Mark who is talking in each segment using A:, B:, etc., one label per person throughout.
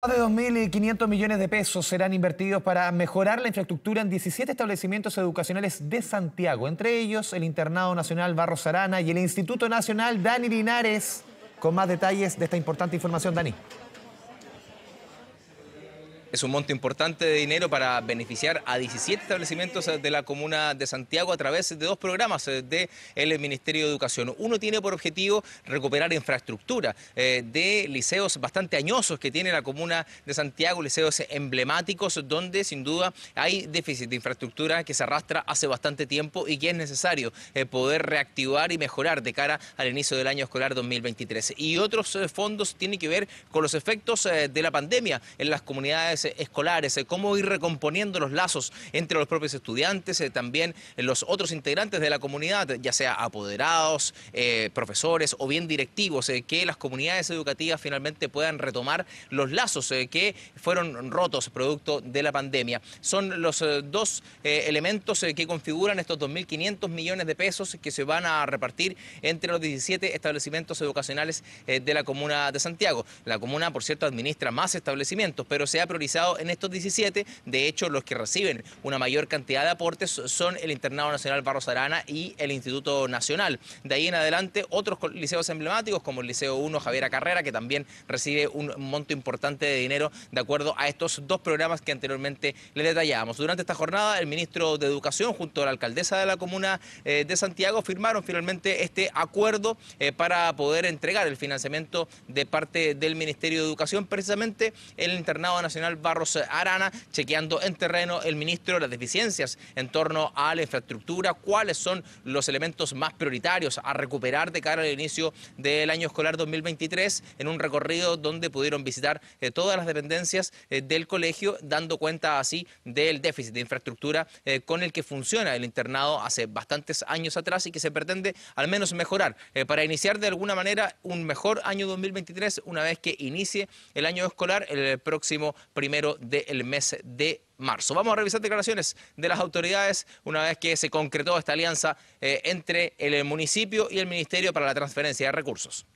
A: Más de 2.500 millones de pesos serán invertidos para mejorar la infraestructura en 17 establecimientos educacionales de Santiago, entre ellos el Internado Nacional Barros Arana y el Instituto Nacional Dani Linares, con más detalles de esta importante información, Dani. Es un monto importante de dinero para beneficiar a 17 establecimientos eh, de la comuna de Santiago a través de dos programas eh, del Ministerio de Educación. Uno tiene por objetivo recuperar infraestructura eh, de liceos bastante añosos que tiene la comuna de Santiago, liceos emblemáticos donde sin duda hay déficit de infraestructura que se arrastra hace bastante tiempo y que es necesario poder reactivar y mejorar de cara al inicio del año escolar 2023. Y otros fondos tienen que ver con los efectos de la pandemia en las comunidades escolares, eh, cómo ir recomponiendo los lazos entre los propios estudiantes, eh, también los otros integrantes de la comunidad, ya sea apoderados, eh, profesores o bien directivos, que las comunidades educativas finalmente puedan retomar los lazos que fueron rotos producto de la pandemia. Son los dos elementos que configuran estos 2.500 millones de pesos que se van a repartir entre los 17 establecimientos educacionales de la comuna de Santiago. La comuna, por cierto, administra más establecimientos, pero se ha priorizado en estos 17. De hecho, los que reciben una mayor cantidad de aportes son el Internado Nacional Barros Arana y el Instituto Nacional. De ahí en adelante, otros liceos emblemáticos como el Liceo 1 Javiera Carrera, que también recibe un monto importante de dinero de acuerdo a estos dos programas que anteriormente le detallábamos. Durante esta jornada, el ministro de Educación junto a la alcaldesa de la comuna eh, de Santiago firmaron finalmente este acuerdo eh, para poder entregar el financiamiento de parte del Ministerio de Educación, precisamente el Internado Nacional Barros Arana, chequeando en terreno el ministro las deficiencias en torno a la infraestructura, cuáles son los elementos más prioritarios a recuperar de cara al inicio del año escolar 2023, en un recorrido donde pudieron visitar eh, todas las dependencias eh, del colegio, dando cuenta así del déficit de infraestructura eh, con el que funciona el internado hace bastantes años atrás y que se pretende al menos mejorar para iniciar de alguna manera un mejor año 2023 una vez que inicie el año escolar el próximo primer primero del mes de marzo. Vamos a revisar declaraciones de las autoridades una vez que se concretó esta alianza eh, entre el municipio y el Ministerio para la Transferencia de Recursos.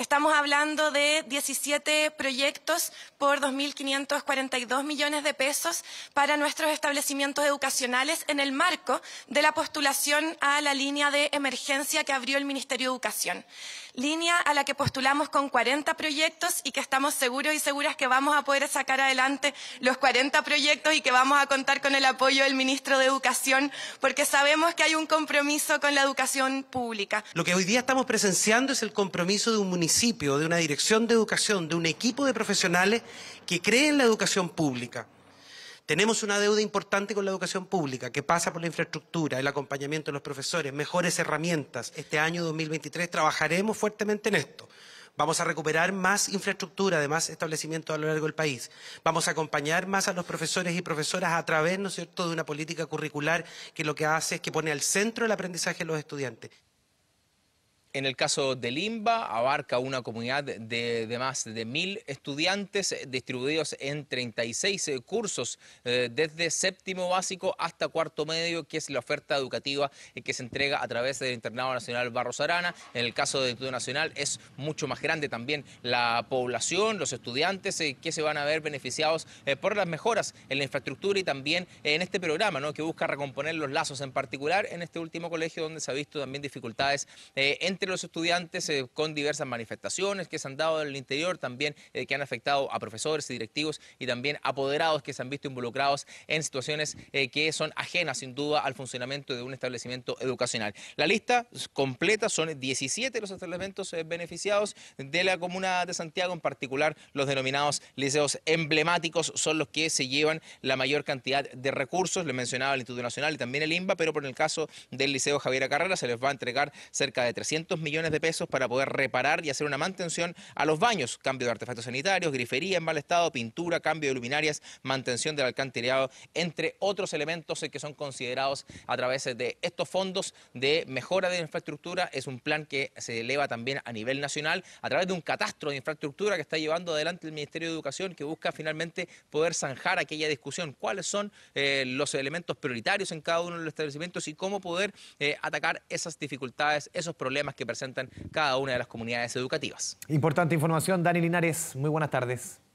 B: Estamos hablando de 17 proyectos por 2.542 millones de pesos para nuestros establecimientos educacionales en el marco de la postulación a la línea de emergencia que abrió el Ministerio de Educación. Línea a la que postulamos con 40 proyectos y que estamos seguros y seguras que vamos a poder sacar adelante los 40 proyectos y que vamos a contar con el apoyo del ministro de Educación porque sabemos que hay un compromiso con la educación pública.
C: Lo que hoy día estamos presenciando es el compromiso de un municipio de una dirección de educación, de un equipo de profesionales que creen la educación pública. Tenemos una deuda importante con la educación pública que pasa por la infraestructura, el acompañamiento de los profesores, mejores herramientas. Este año 2023 trabajaremos fuertemente en esto. Vamos a recuperar más infraestructura, además establecimientos a lo largo del país. Vamos a acompañar más a los profesores y profesoras a través, ¿no es cierto?, de una política curricular que lo que hace es que pone al centro el aprendizaje de los estudiantes.
A: En el caso de Limba, abarca una comunidad de, más de mil estudiantes eh, distribuidos en 36 eh, cursos, eh, desde séptimo básico hasta cuarto medio, que es la oferta educativa que se entrega a través del Internado Nacional Barros Arana. En el caso del Instituto Nacional es mucho más grande también la población, los estudiantes que se van a ver beneficiados por las mejoras en la infraestructura y también en este programa, ¿no? que busca recomponer los lazos, en particular en este último colegio donde se ha visto también dificultades en, entre los estudiantes eh, con diversas manifestaciones que se han dado en el interior, también eh, que han afectado a profesores y directivos y también apoderados que se han visto involucrados en situaciones eh, que son ajenas sin duda al funcionamiento de un establecimiento educacional. La lista completa son 17 los establecimientos beneficiados de la comuna de Santiago, en particular los denominados liceos emblemáticos son los que se llevan la mayor cantidad de recursos, le mencionaba el Instituto Nacional y también el INBA, pero por el caso del Liceo Javier Carrera se les va a entregar cerca de 300 millones de pesos para poder reparar y hacer una mantención a los baños, cambio de artefactos sanitarios, grifería en mal estado, pintura, cambio de luminarias, mantención del alcantarillado, entre otros elementos que son considerados a través de estos fondos de mejora de infraestructura. Es un plan que se eleva también a nivel nacional a través de un catastro de infraestructura que está llevando adelante el Ministerio de Educación que busca finalmente poder zanjar aquella discusión, cuáles son eh, los elementos prioritarios en cada uno de los establecimientos y cómo poder eh, atacar esas dificultades, esos problemas que que presentan cada una de las comunidades educativas.
C: Importante información, Dani Linares. Muy buenas tardes.